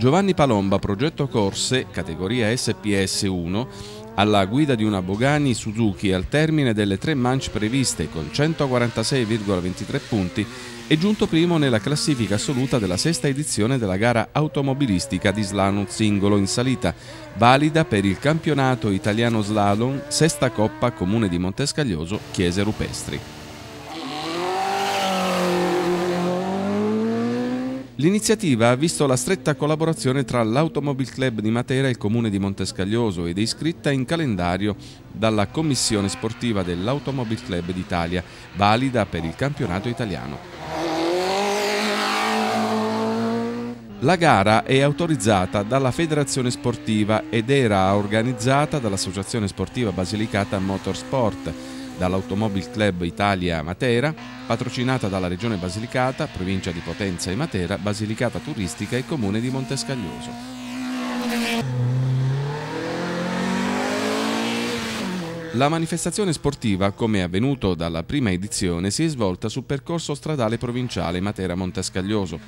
Giovanni Palomba, progetto corse, categoria SPS1, alla guida di una Bogani Suzuki al termine delle tre manche previste con 146,23 punti, è giunto primo nella classifica assoluta della sesta edizione della gara automobilistica di slalom singolo in salita, valida per il campionato italiano slalom, sesta coppa comune di Montescaglioso, Chiese Rupestri. L'iniziativa ha visto la stretta collaborazione tra l'Automobile Club di Matera e il Comune di Montescaglioso ed è iscritta in calendario dalla Commissione Sportiva dell'Automobile Club d'Italia, valida per il campionato italiano. La gara è autorizzata dalla Federazione Sportiva ed era organizzata dall'Associazione Sportiva Basilicata Motorsport dall'Automobile Club Italia Matera, patrocinata dalla Regione Basilicata, provincia di Potenza e Matera, Basilicata Turistica e Comune di Montescaglioso. La manifestazione sportiva, come avvenuto dalla prima edizione, si è svolta sul percorso stradale provinciale Matera-Montescaglioso.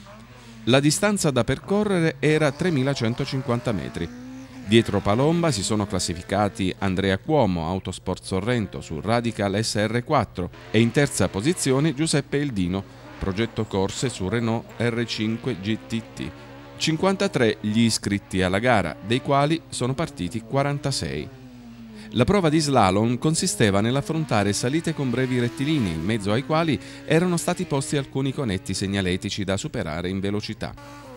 La distanza da percorrere era 3150 metri. Dietro Palomba si sono classificati Andrea Cuomo, Autosport Sorrento su Radical SR4 e in terza posizione Giuseppe Eldino, progetto corse su Renault R5 GTT. 53 gli iscritti alla gara, dei quali sono partiti 46. La prova di slalom consisteva nell'affrontare salite con brevi rettilinei, in mezzo ai quali erano stati posti alcuni conetti segnaletici da superare in velocità.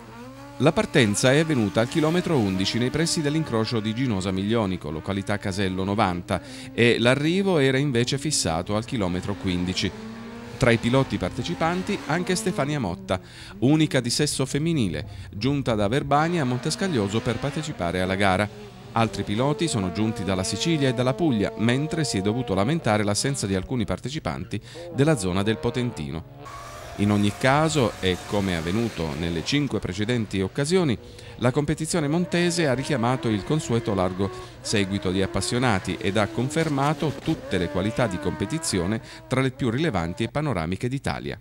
La partenza è avvenuta al chilometro 11 nei pressi dell'incrocio di Ginosa Miglionico, località Casello 90, e l'arrivo era invece fissato al chilometro 15. Tra i piloti partecipanti anche Stefania Motta, unica di sesso femminile, giunta da Verbania a Montescaglioso per partecipare alla gara. Altri piloti sono giunti dalla Sicilia e dalla Puglia, mentre si è dovuto lamentare l'assenza di alcuni partecipanti della zona del Potentino. In ogni caso, e come avvenuto nelle cinque precedenti occasioni, la competizione montese ha richiamato il consueto largo seguito di appassionati ed ha confermato tutte le qualità di competizione tra le più rilevanti e panoramiche d'Italia.